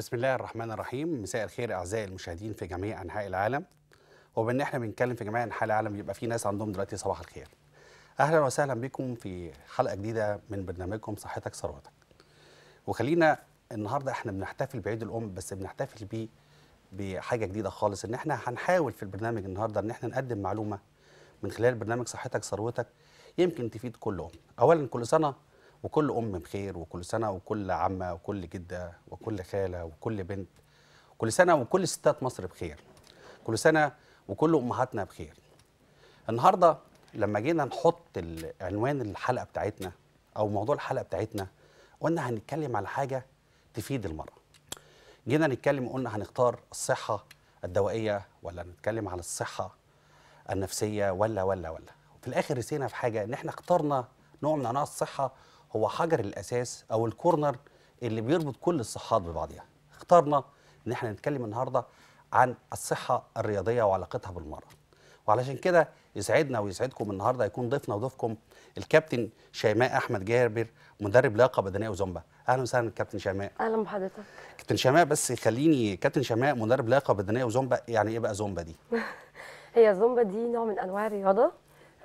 بسم الله الرحمن الرحيم مساء الخير اعزائي المشاهدين في جميع انحاء العالم وبان احنا بنتكلم في جميع انحاء العالم يبقى في ناس عندهم دلوقتي صباح الخير اهلا وسهلا بكم في حلقه جديده من برنامجكم صحتك ثروتك وخلينا النهارده احنا بنحتفل بعيد الام بس بنحتفل بيه بحاجه جديده خالص ان احنا هنحاول في البرنامج النهارده ان احنا نقدم معلومه من خلال برنامج صحتك ثروتك يمكن تفيد كل ام اولا كل سنه وكل ام بخير وكل سنه وكل عمه وكل جده وكل خاله وكل بنت كل سنه وكل ستات مصر بخير كل سنه وكل امهاتنا بخير النهارده لما جينا نحط عنوان الحلقه بتاعتنا او موضوع الحلقه بتاعتنا قلنا هنتكلم على حاجه تفيد المراه جينا نتكلم قلنا هنختار الصحه الدوائيه ولا نتكلم على الصحه النفسيه ولا ولا ولا في الاخر رسينا في حاجه ان احنا اخترنا نوع من انواع الصحه هو حجر الاساس او الكورنر اللي بيربط كل الصحات ببعضها اخترنا ان احنا نتكلم النهارده عن الصحه الرياضيه وعلاقتها بالمرض وعلشان كده يسعدنا ويسعدكم النهارده يكون ضيفنا وضيفكم الكابتن شيماء احمد جابر مدرب لياقه بدنيه وزومبا اهلا وسهلا كابتن شيماء اهلا بحضرتك كابتن شيماء بس خليني كابتن شيماء مدرب لياقه بدنيه وزومبا يعني ايه بقى زومبا دي هي زومبا دي نوع من انواع الرياضه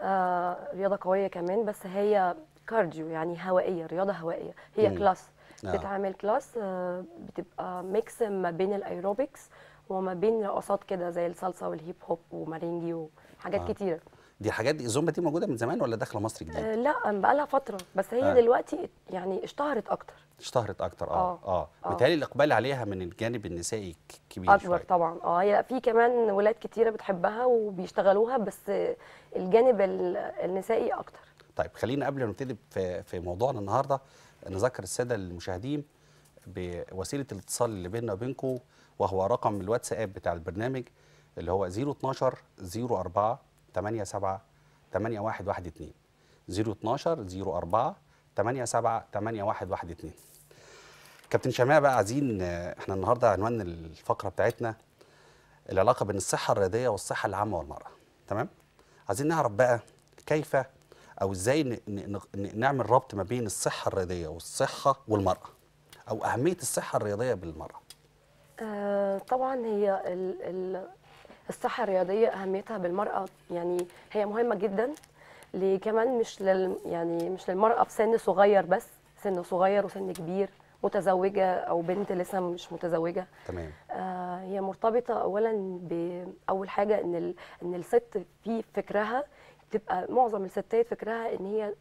آه رياضه قويه كمان بس هي كارديو يعني هوائيه رياضه هوائيه هي مم. كلاس آه. بتعمل كلاس آه، بتبقى ميكس ما بين الايروبكس وما بين رقصات كده زي الصلصه والهيب هوب ومارينجي وحاجات آه. كتيره دي حاجات الزومبا دي موجوده من زمان ولا داخله مصر جديد؟ آه لا بقى لها فتره بس هي آه. دلوقتي يعني اشتهرت اكتر اشتهرت اكتر اه اه, آه. متهيألي آه. الاقبال عليها من الجانب النسائي كبير اكبر شوية. طبعا اه هي في كمان ولاد كتيره بتحبها وبيشتغلوها بس الجانب النسائي اكتر طيب خلينا قبل ما نبتدي في, في موضوعنا النهارده نذكر الساده المشاهدين بوسيله الاتصال اللي بيننا وبينكم وهو رقم الواتساب بتاع البرنامج اللي هو 012 04 87 8112 012 04 87 8112 كابتن شماعة بقى عايزين احنا النهارده عنوان الفقره بتاعتنا العلاقه بين الصحه الرياضيه والصحه العامه والمراه تمام عايزين نعرف بقى كيف او ازاي نعمل ربط ما بين الصحه الرياضيه والصحه والمراه او اهميه الصحه الرياضيه بالمراه آه، طبعا هي الصحه الرياضيه اهميتها بالمراه يعني هي مهمه جدا كمان مش لل يعني مش للمراه في سن صغير بس سن صغير وسن كبير متزوجه او بنت لسه مش متزوجه تمام آه هي مرتبطه اولا باول حاجه ان ان الست في فكرها تبقى معظم الستات فكرها ان هي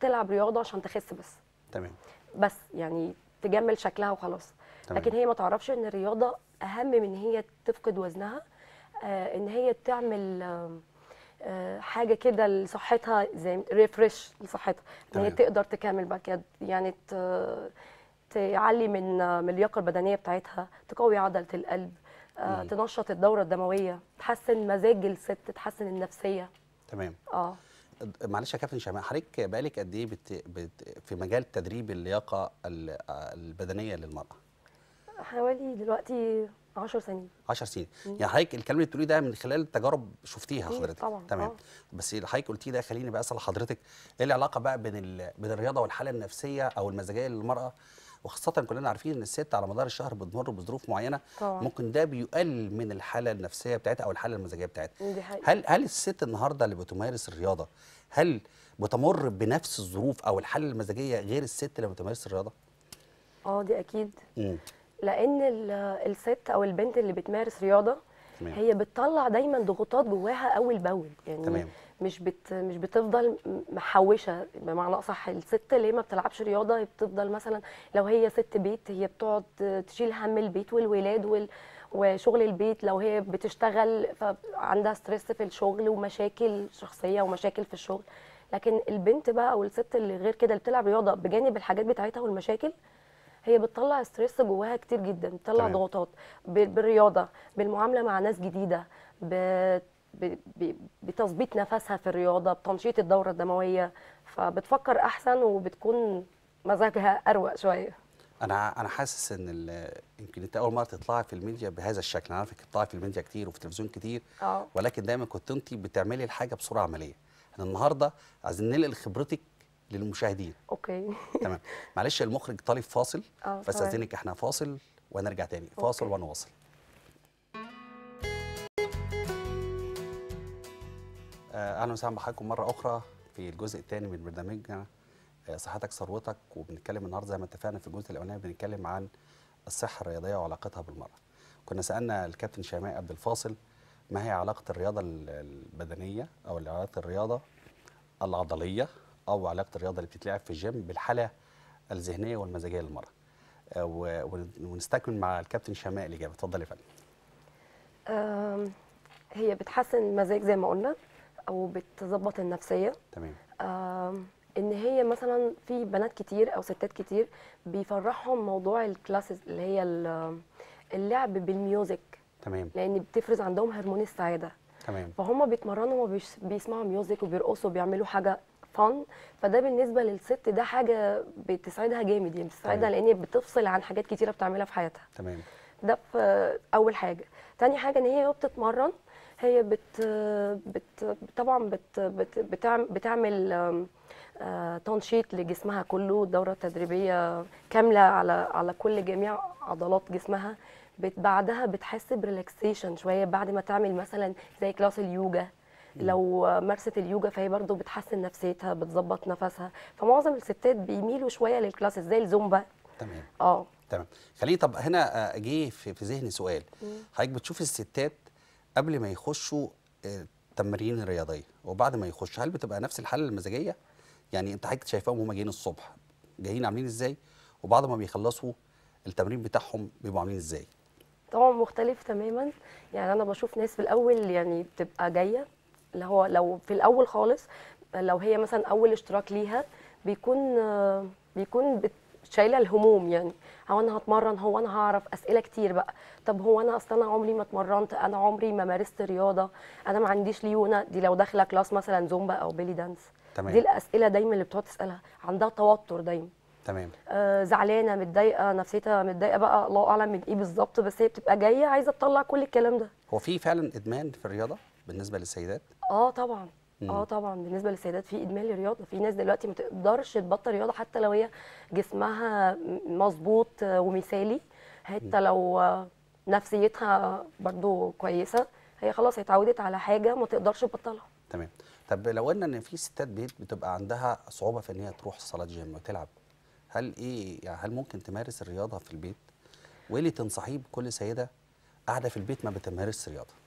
تلعب رياضه عشان تخس بس تمام بس يعني تجمل شكلها وخلاص تمام. لكن هي ما تعرفش ان الرياضه اهم من ان هي تفقد وزنها آه، ان هي تعمل آه، آه، حاجه كده لصحتها زي ريفرش لصحتها ان هي تقدر تكمل بعد كده يعني تعلي من من اللياقه البدنيه بتاعتها تقوي عضله القلب تنشط الدوره الدمويه تحسن مزاج الست تحسن النفسيه تمام اه معلش يا كابتن شماء حضرتك بقالك قد ايه بت... بت... في مجال تدريب اللياقه البدنيه للمراه؟ حوالي دلوقتي 10 سنين 10 سنين مم. يعني حضرتك الكلام اللي بتقوليه ده من خلال تجارب شفتيها حضرتك طبعا تمام أوه. بس اللي حضرتك قلتيه ده خليني بقى اسال حضرتك ايه العلاقه بقى بين ال... بين الرياضه والحاله النفسيه او المزاجيه للمراه وخاصه كلنا عارفين ان الست على مدار الشهر بتمر بظروف معينه طبعا. ممكن ده بيقلل من الحاله النفسيه بتاعتها او الحاله المزاجيه بتاعتها دي حقيقة. هل هل الست النهارده اللي بتمارس الرياضه هل بتمر بنفس الظروف او الحاله المزاجيه غير الست اللي بتمارس الرياضه اه دي اكيد مم. لان الست او البنت اللي بتمارس رياضه تمام. هي بتطلع دايما ضغوطات جواها اول باول يعني تمام. مش بت مش بتفضل محوشه بمعنى اصح الست ليه ما بتلعبش رياضه هي بتفضل مثلا لو هي ست بيت هي بتقعد تشيل هم البيت والولاد وال وشغل البيت لو هي بتشتغل فعندها ستريس في الشغل ومشاكل شخصيه ومشاكل في الشغل لكن البنت بقى او الست اللي غير كده اللي بتلعب رياضه بجانب الحاجات بتاعتها والمشاكل هي بتطلع ستريس جواها كتير جدا بتطلع طيب. ضغوطات بالرياضه بالمعامله مع ناس جديده بت بتظبيط نفسها في الرياضه بتنشيط الدوره الدمويه فبتفكر احسن وبتكون مزاجها اروق شويه انا انا حاسس ان يمكن انت اول مره تطلعي في الميديا بهذا الشكل انا عارفه انك في الميديا كتير وفي التلفزيون كتير أوه. ولكن دايما كنت انت بتعملي الحاجه بصوره عمليه احنا النهارده عايزين ننقل خبرتك للمشاهدين اوكي تمام معلش المخرج طالب فاصل آه، فاستاذنك احنا فاصل ونرجع تاني فاصل ونواصل آه، اهلا وسهلا بحضراتكم مره اخرى في الجزء الثاني من برنامجنا آه، صحتك ثروتك وبنتكلم النهارده زي ما اتفقنا في الجزء الاولاني بنتكلم عن الصحه الرياضيه وعلاقتها بالمراه. كنا سالنا الكابتن شيماء قبل الفاصل ما هي علاقه الرياضه البدنيه او علاقه الرياضه العضليه او علاقه الرياضه اللي بتتلعب في الجيم بالحاله الذهنيه والمزاجيه للمراه. ونستكمل مع الكابتن شيماء الاجابه، اتفضلي يا فندم. هي بتحسن المزاج زي ما قلنا وبتظبط النفسيه تمام آه ان هي مثلا في بنات كتير او ستات كتير بيفرحهم موضوع الكلاسز اللي هي اللعب بالميوزك تمام لان بتفرز عندهم هرمون السعاده تمام فهم بيتمرنوا وبيسمعوا ميوزك وبيرقصوا وبيعملوا حاجه فن فده بالنسبه للست ده حاجه بتسعدها جامد يعني بتسعدها لان هي بتفصل عن حاجات كتيره بتعملها في حياتها تمام ده في اول حاجه تاني حاجه ان هي بتتمرن هي بت, بت طبعا بت, بت بتعمل, بتعمل آه، تنشيط لجسمها كله دوره تدريبيه كامله على على كل جميع عضلات جسمها بت بعدها بتحس بريلاكسيشن شويه بعد ما تعمل مثلا زي كلاس اليوجا لو مارست اليوجا فهي برضو بتحسن نفسيتها بتظبط نفسها فمعظم الستات بيميلوا شويه للكلاسز زي الزومبا تمام اه تمام خليني طب هنا آه، جه في ذهني سؤال حضرتك بتشوف الستات قبل ما يخشوا التمارين آه، رياضيه وبعد ما يخش هل بتبقى نفس الحاله المزاجيه يعني انت حضرتك شايفاهم هم جايين الصبح جايين عاملين ازاي وبعد ما بيخلصوا التمرين بتاعهم بيبقوا عاملين ازاي طبعا مختلف تماما يعني انا بشوف ناس في الاول يعني بتبقى جايه اللي هو لو في الاول خالص لو هي مثلا اول اشتراك ليها بيكون آه، بيكون بت شايله الهموم يعني هو انا هتمرن هو انا هعرف اسئله كتير بقى طب هو انا اصلا انا عمري ما اتمرنت انا عمري ما مارست رياضه انا ما عنديش ليونه دي لو داخله كلاس مثلا زومبا او بيلي دانس تمام. دي الاسئله دايما اللي بتقعد تسالها عندها توتر دايما تمام آه زعلانه متضايقه نفسيتها متضايقه بقى الله اعلم من ايه بالظبط بس هي بتبقى جايه عايزه تطلع كل الكلام ده هو في فعلا ادمان في الرياضه بالنسبه للسيدات اه طبعا اه طبعا بالنسبه للسيدات في ادمان للرياضه في ناس دلوقتي ما تقدرش تبطل رياضه حتى لو هي جسمها مظبوط ومثالي حتى لو نفسيتها برضو كويسه هي خلاص اتعودت على حاجه ما تقدرش تبطلها تمام طب لو قلنا ان في ستات بيت بتبقى عندها صعوبه في ان هي تروح الصلاه جيم وتلعب هل ايه يعني هل ممكن تمارس الرياضه في البيت وايه اللي تنصحيه بكل سيده قاعده في البيت ما بتمارسش رياضه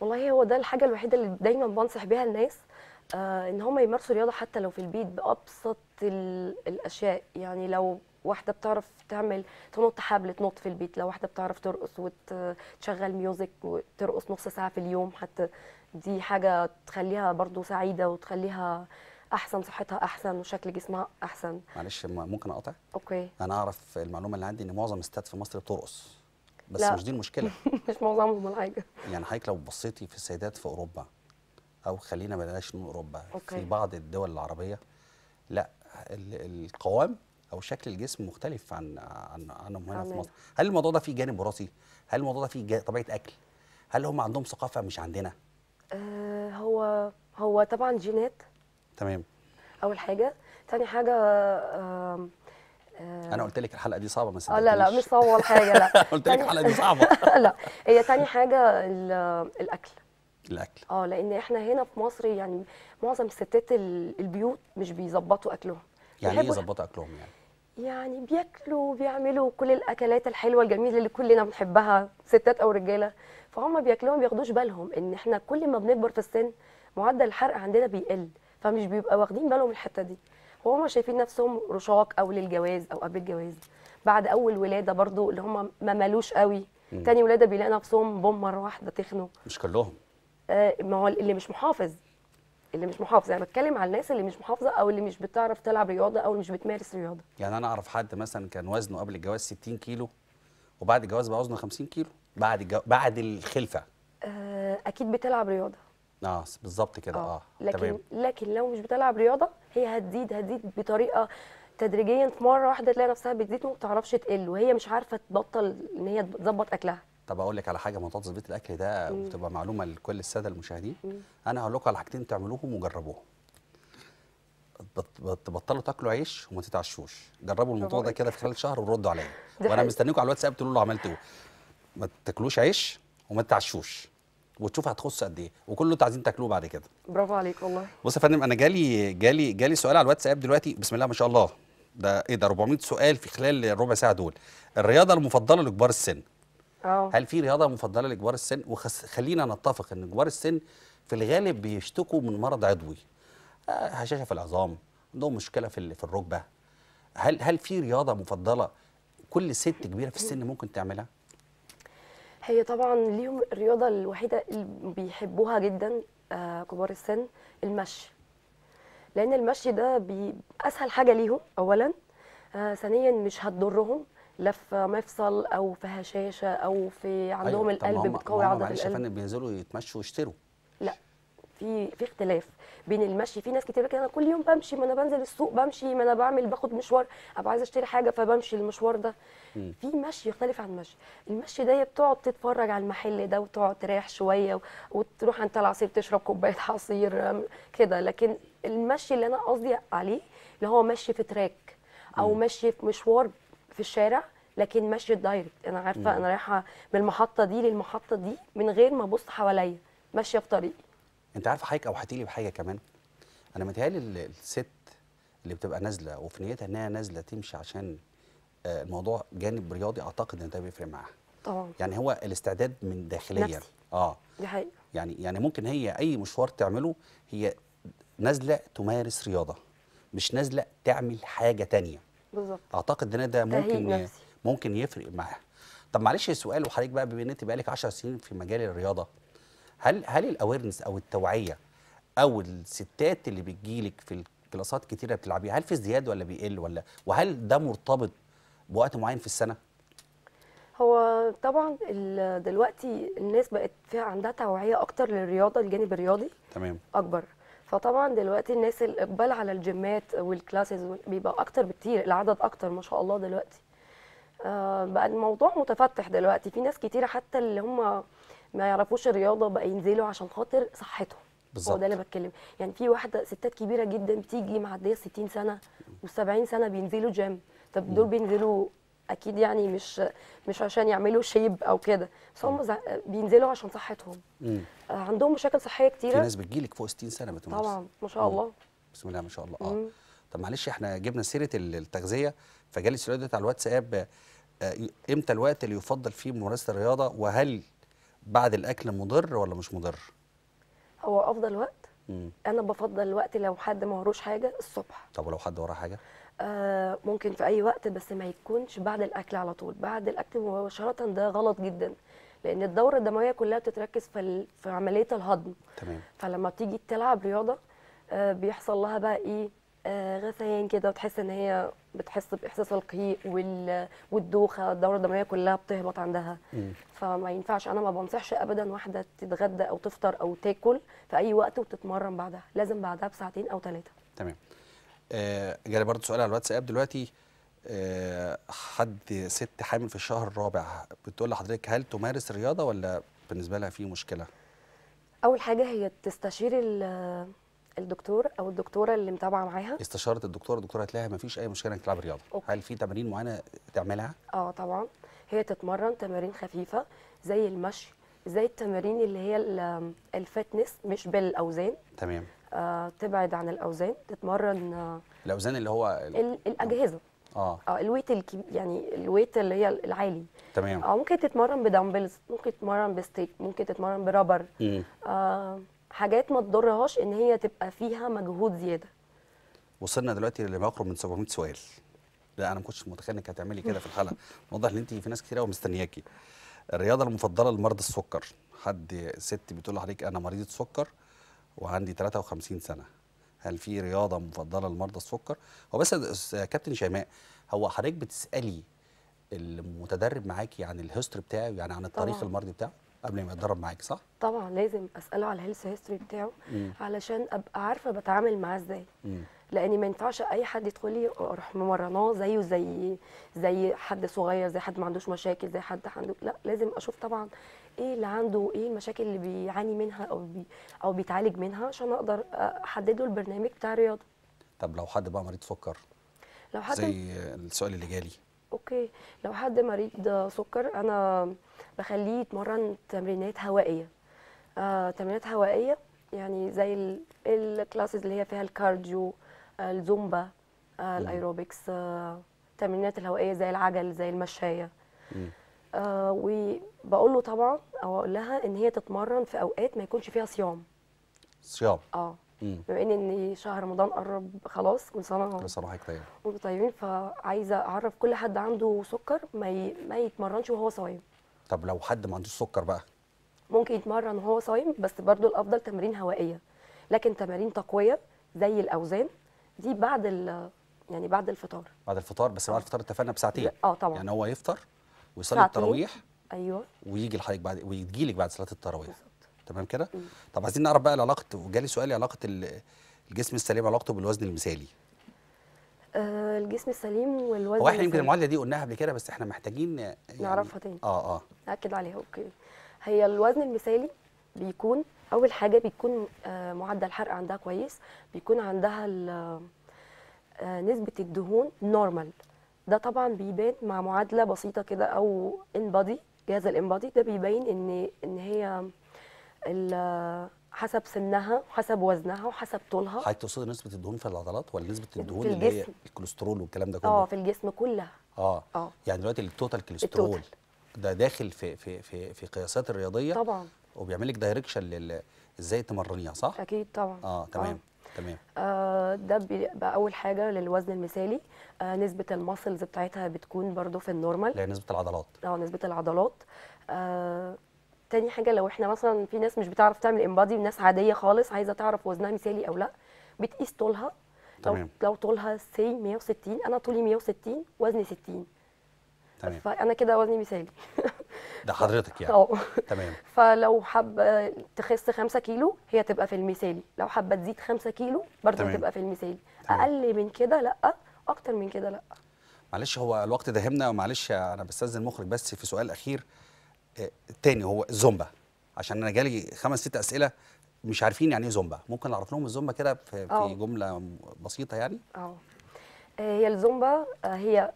والله هو ده الحاجه الوحيده اللي دايما بنصح بيها الناس آه ان هم يمارسوا رياضه حتى لو في البيت بابسط الاشياء يعني لو واحده بتعرف تعمل تنط حبل تنط في البيت لو واحده بتعرف ترقص وتشغل ميوزك وترقص نص ساعه في اليوم حتى دي حاجه تخليها برضو سعيده وتخليها احسن صحتها احسن وشكل جسمها احسن معلش ممكن اقطع اوكي انا اعرف المعلومه اللي عندي ان معظم الستات في مصر بترقص بس لا. مش دي المشكله مش معظمهم ولا حاجه يعني حضرتك لو بصيتي في السيدات في اوروبا او خلينا بلاش نقول اوروبا أوكي. في بعض الدول العربيه لا القوام او شكل الجسم مختلف عن عن عنهم هنا في مصر هل الموضوع ده فيه جانب وراثي هل الموضوع ده فيه طبيعه اكل هل هم عندهم ثقافه مش عندنا آه هو هو طبعا جينات تمام اول حاجه ثاني حاجه آه آه، انا قلت لك الحلقه دي صعبه مثلا آه، لا لا مش صعبه ولا حاجه لا قلت لك الحلقه دي صعبه لا هي تاني حاجه الاكل الاكل اه لان احنا هنا في مصر يعني معظم ستات البيوت مش بيظبطوا اكلهم يعني ايه يظبطوا اكلهم يعني يعني بياكلوا وبيعملوا كل الاكلات الحلوه الجميله اللي كلنا بنحبها ستات او رجاله فهم بياكلوها ما بياخدوش بالهم ان احنا كل ما بنكبر في السن معدل الحرق عندنا بيقل فمش بيبقى واخدين بالهم الحته دي وهم شايفين نفسهم رشاق او للجواز او قبل الجواز بعد اول ولاده برضو اللي هم ما مالوش قوي مم. تاني ولاده بيلاقي نفسهم بوم مره واحده تخنوا مش كلهم آه، ما هو اللي مش محافظ اللي مش محافظ انا بتكلم على الناس اللي مش محافظه او اللي مش بتعرف تلعب رياضه او اللي مش بتمارس رياضه يعني انا اعرف حد مثلا كان وزنه قبل الجواز 60 كيلو وبعد الجواز بقى وزنه 50 كيلو بعد الجو... بعد الخلفه آه اكيد بتلعب رياضه اه بالظبط كده آه. اه لكن تمام. لكن لو مش بتلعب رياضه هي هتزيد هتزيد بطريقه تدريجيا في مره واحده تلاقي نفسها بتزيد وما بتعرفش تقل وهي مش عارفه تبطل ان هي تظبط اكلها طب اقول لك على حاجه موضوع تظبيط الاكل ده وتبقى معلومه لكل الساده المشاهدين مم. انا هقول لكم على حاجتين تعملوهم وجربوهم تبطلوا تاكلوا عيش وما تتعشوش جربوا الموضوع ده كده في خلال شهر وردوا عليا وانا مستنيكم على الواتساب تقولوا له عملت ايه ما تاكلوش عيش وما تتعشوش وتشوف هتخص قد ايه وكله عايزين تاكلوه بعد كده برافو عليك والله بص يا فندم انا جالي جالي جالي سؤال على الواتساب دلوقتي بسم الله ما شاء الله ده ايه ده 400 سؤال في خلال الربع ساعه دول الرياضه المفضله لكبار السن أوه. هل في رياضه مفضله لكبار السن وخلينا نتفق ان كبار السن في الغالب بيشتكوا من مرض عضوي آه، هشاشه في العظام عندهم مشكله في في الركبه هل هل في رياضه مفضله كل ست كبيره في السن ممكن تعملها هي طبعا ليهم الرياضه الوحيده اللي بيحبوها جدا آه، كبار السن المشي لان المشي ده اسهل حاجه ليهم اولا آه، ثانيا مش هتضرهم لا في مفصل او في هشاشه او في أيوة، عندهم أيوة. القلب بتقوي عضله القلب معلش يا فندم بينزلوا يتمشوا ويشتروا في في اختلاف بين المشي في ناس كتير كده انا كل يوم بمشي ما انا بنزل السوق بمشي ما انا بعمل باخد مشوار ابقى عايزه اشتري حاجه فبمشي المشوار ده م. في مشي يختلف عن المشي المشي ده بتقعد تتفرج على المحل ده وتقعد تريح شويه وتروح انت العصير تشرب كوبايه عصير كده لكن المشي اللي انا قصدي عليه اللي هو مشي في تراك او م. مشي في مشوار في الشارع لكن مشي دايركت انا عارفه م. انا رايحه من المحطه دي للمحطه دي من غير ما ابص حواليا ماشيه في طريقي انت عارفه حضرتك او هتيلي بحاجه كمان انا متهيألي الست اللي بتبقى نازله وفي نيتها انها نازله تمشي عشان آه، الموضوع جانب رياضي اعتقد ان ده بيفرق معاها طبعا يعني هو الاستعداد من داخليا نفسي. اه دي حقيقة يعني يعني ممكن هي اي مشوار تعمله هي نازله تمارس رياضه مش نازله تعمل حاجه تانية بالظبط اعتقد ان ده ممكن ممكن يفرق معاها طب معلش سؤال وحضرتك بقى بما ان انت بقالك 10 سنين في مجال الرياضه هل هل الاويرنس او التوعيه او الستات اللي بتجيلك في الكلاسات كتيره بتلعبيها هل في ازدياد ولا بيقل ولا وهل ده مرتبط بوقت معين في السنه هو طبعا دلوقتي الناس بقت فيها عندها توعيه اكتر للرياضه الجانب الرياضي تمام اكبر فطبعا دلوقتي الناس الاقبال على الجيمات والكلاسز بيبقى اكتر بكتير العدد اكتر ما شاء الله دلوقتي آه بقى الموضوع متفتح دلوقتي في ناس كتيره حتى اللي هم ما يعرفوش الرياضه بقى ينزلوا عشان خاطر صحتهم بالظبط هو ده اللي بتكلم يعني في واحده ستات كبيره جدا بتيجي معديه 60 سنه و70 سنه بينزلوا جيم طب دول بينزلوا اكيد يعني مش مش عشان يعملوا شيب او كده بس هم بينزلوا عشان صحتهم مم. آه، عندهم مشاكل صحيه كتيره في ناس بتجيلك فوق 60 سنه بتمارس طبعا ما شاء الله مم. بسم الله ما شاء الله اه طب معلش احنا جبنا سيره التغذيه فجالي السؤال على الواتساب آه، امتى الوقت اللي يفضل فيه ممارسه الرياضه وهل بعد الاكل مضر ولا مش مضر هو افضل وقت مم. انا بفضل الوقت لو حد ما وروش حاجه الصبح طب ولو حد وراه حاجه آه ممكن في اي وقت بس ما يكونش بعد الاكل على طول بعد الاكل مباشره ده غلط جدا لان الدوره الدمويه كلها بتتركز في ال... في عمليه الهضم تمام فلما بتيجي تلعب رياضه آه، بيحصل لها بقى ايه آه، غثيان كده وتحس ان هي بتحس باحساس القيء والدوخه الدوره الدمويه كلها بتهبط عندها فما ينفعش انا ما بنصحش ابدا واحده تتغدى او تفطر او تاكل في اي وقت وتتمرن بعدها لازم بعدها بساعتين او ثلاثه تمام آه، جالي برضه سؤال على الواتساب دلوقتي آه، حد ست حامل في الشهر الرابع بتقول لحضرتك هل تمارس رياضه ولا بالنسبه لها في مشكله اول حاجه هي تستشير الدكتور او الدكتوره اللي متابعه معاها استشاره الدكتوره الدكتوره هتلاقيها ما فيش اي مشكله انك تلعب رياضه أوكي. هل في تمارين معينه تعملها اه طبعا هي تتمرن تمارين خفيفه زي المشي زي التمارين اللي هي الفتنس مش بالاوزان تمام آه تبعد عن الاوزان تتمرن آه الاوزان اللي هو ال... الاجهزه اه اه الويت يعني الويت اللي هي العالي تمام اه ممكن تتمرن بدمبلز ممكن تتمرن بستيك ممكن تتمرن برابر آه حاجات ما تضرهاش ان هي تبقى فيها مجهود زياده وصلنا دلوقتي لما يقرب من 700 سؤال لا انا ما كنتش متخيل انك هتعملي كده في الحلقه واضح ان انت في ناس كتير قوي مستنياكي الرياضه المفضله لمرضى السكر حد ست بتقول لحضرتك انا مريضه سكر وعندي 53 سنه هل في رياضه مفضله لمرضى السكر هو بس يا كابتن شيماء هو حضرتك بتسالي المتدرب معاكي عن الهيستوري بتاعه يعني عن التاريخ المرضي بتاعه قبل ما يتدرب معاك صح؟ طبعا لازم اساله على الهيلث هيستوري بتاعه مم. علشان ابقى عارفه بتعامل معاه ازاي لاني ما ينفعش اي حد يدخل لي اروح ممرناه زيه زي زي حد صغير زي حد ما عندوش مشاكل زي حد عنده لا لازم اشوف طبعا ايه اللي عنده ايه المشاكل اللي بيعاني منها او بي او بيتعالج منها عشان اقدر احدد له البرنامج بتاع الرياضه طب لو حد بقى مريض سكر لو حد زي السؤال اللي جالي اوكي لو حد مريض سكر انا بخليه يتمرن تمرينات هوائيه آه، تمرينات هوائيه يعني زي الكلاسز اللي هي فيها الكارديو آه، الزومبا آه، الايروبكس التمرينات آه، الهوائيه زي العجل زي المشايه آه، وبقول له طبعا او اقول لها ان هي تتمرن في اوقات ما يكونش فيها صيام صيام اه بما ان شهر رمضان قرب خلاص كل سنه كل سنه وحضرتك طيب وانتم طيبين فعايزه اعرف كل حد عنده سكر ما ي... ما يتمرنش وهو صايم طب لو حد ما عندوش سكر بقى ممكن يتمرن وهو صايم بس برضو الافضل تمارين هوائيه لكن تمارين تقويه زي الاوزان دي بعد ال... يعني بعد الفطار بعد الفطار بس بعد الفطار اتفقنا بساعتين اه طبعا يعني هو يفطر ويصلي التراويح ايوه ويجي لحضرتك بعد ويجي لك بعد صلاه التراويح تمام كده طب عايزين نعرف بقى علاقه وجالي سؤال إيه علاقه الجسم السليم علاقته بالوزن المثالي آه، الجسم السليم والوزن هو احنا يمكن المعادله دي قلناها قبل كده بس احنا محتاجين يعني نعرفها تاني اه اه ناكد عليها اوكي هي الوزن المثالي بيكون اول حاجه بيكون آه، معدل الحرق عندها كويس بيكون عندها آه، نسبه الدهون نورمال ده طبعا بيبان مع معادله بسيطه كده او ان بادي جهاز الانبادي ده بيبين ان ان هي حسب سنها وحسب وزنها وحسب طولها حضرتك تقصدي نسبه الدهون في العضلات ولا نسبه الدهون اللي هي الكوليسترول والكلام ده كله اه في الجسم كلها اه اه يعني دلوقتي التوتال كوليسترول ده داخل في في في في قياسات الرياضيه طبعا وبيعمل لك دايركشن لل ازاي تمرنيها صح اكيد طبعا اه, اه. تمام آه. تمام آه ده بيبقى اول حاجه للوزن المثالي آه نسبه المسلز بتاعتها بتكون برضو في النورمال لا نسبه العضلات اه نسبه العضلات آه تاني حاجه لو احنا مثلا في ناس مش بتعرف تعمل امبادي ناس عاديه خالص عايزه تعرف وزنها مثالي او لا بتقيس طولها تمام. لو طولها سي 160 انا طولي 160 وزني 60 تمام فانا كده وزني مثالي ده حضرتك يعني اه تمام فلو حابه تخس 5 كيلو هي تبقى في المثالي لو حابه تزيد 5 كيلو برضه تبقى في المثالي اقل من كده لا اكتر من كده لا معلش هو الوقت داهمنا ومعلش انا بستاذن المخرج بس في سؤال اخير تاني هو الزومبا عشان انا جالي خمس ست اسئله مش عارفين يعني ايه زومبا ممكن اعرف لهم الزومبا كده في, أوه. جمله بسيطه يعني اه هي الزومبا هي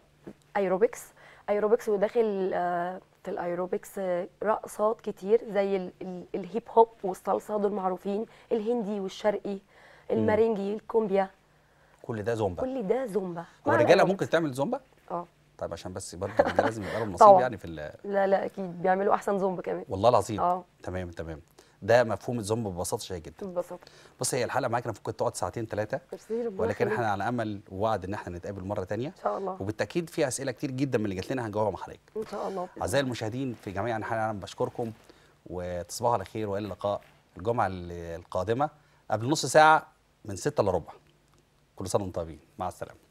ايروبكس ايروبكس وداخل آه، في الايروبكس آه، رقصات كتير زي الهيب هوب والصلصه دول معروفين الهندي والشرقي المارينجي الكومبيا كل ده زومبا كل ده زومبا ورجاله ممكن تعمل زومبا اه طيب عشان بس برضه لازم يبقى لهم نصيب يعني في لا لا اكيد بيعملوا احسن زومب كمان والله العظيم اه تمام تمام ده مفهوم الزومب ببساطه شديده جدا ببساطه بص هي الحلقه معاك انا كانت تقعد ساعتين ثلاثه ولكن احنا على امل ووعد ان احنا نتقابل مره ثانيه ان شاء الله وبالتاكيد في اسئله كتير جدا من اللي جات لنا هنجاوبها مع حضرتك ان شاء الله اعزائي المشاهدين في جميع انحاء العالم بشكركم وتصبحوا على خير والى اللقاء الجمعه القادمه قبل نص ساعه من 6 الا ربع كل سنه وانتم طيبين مع السلامه